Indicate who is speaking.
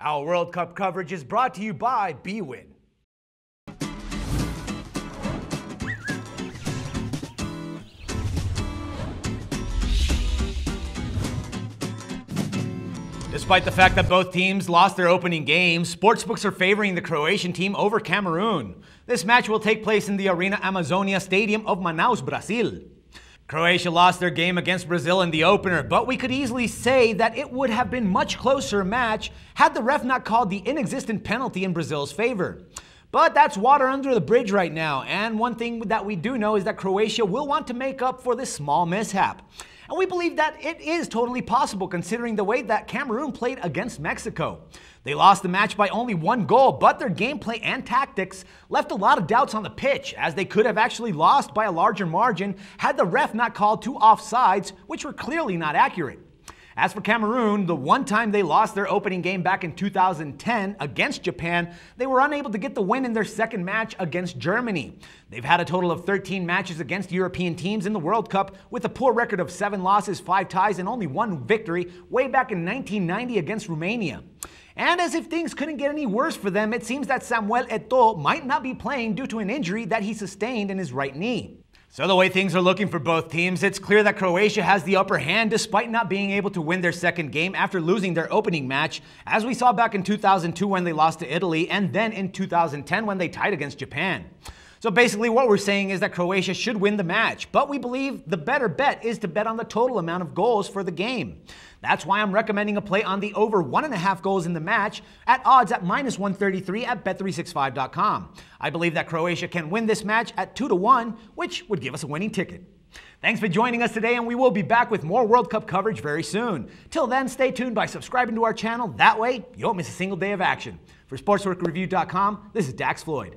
Speaker 1: Our World Cup coverage is brought to you by BWIN. Despite the fact that both teams lost their opening game, sportsbooks are favoring the Croatian team over Cameroon. This match will take place in the Arena Amazonia Stadium of Manaus, Brazil. Croatia lost their game against Brazil in the opener, but we could easily say that it would have been much closer match had the ref not called the inexistent penalty in Brazil's favor. But that's water under the bridge right now, and one thing that we do know is that Croatia will want to make up for this small mishap. And we believe that it is totally possible considering the way that Cameroon played against Mexico. They lost the match by only one goal, but their gameplay and tactics left a lot of doubts on the pitch, as they could have actually lost by a larger margin had the ref not called two offsides, which were clearly not accurate. As for Cameroon, the one time they lost their opening game back in 2010 against Japan, they were unable to get the win in their second match against Germany. They've had a total of 13 matches against European teams in the World Cup with a poor record of 7 losses, 5 ties, and only one victory way back in 1990 against Romania. And as if things couldn't get any worse for them, it seems that Samuel Eto'o might not be playing due to an injury that he sustained in his right knee. So, the way things are looking for both teams, it's clear that Croatia has the upper hand despite not being able to win their second game after losing their opening match, as we saw back in 2002 when they lost to Italy and then in 2010 when they tied against Japan. So basically, what we're saying is that Croatia should win the match, but we believe the better bet is to bet on the total amount of goals for the game. That's why I'm recommending a play on the over one and a half goals in the match at odds at minus 133 at bet365.com. I believe that Croatia can win this match at 2 to 1, which would give us a winning ticket. Thanks for joining us today, and we will be back with more World Cup coverage very soon. Till then, stay tuned by subscribing to our channel. That way, you won't miss a single day of action. For SportsWorkReview.com, this is Dax Floyd.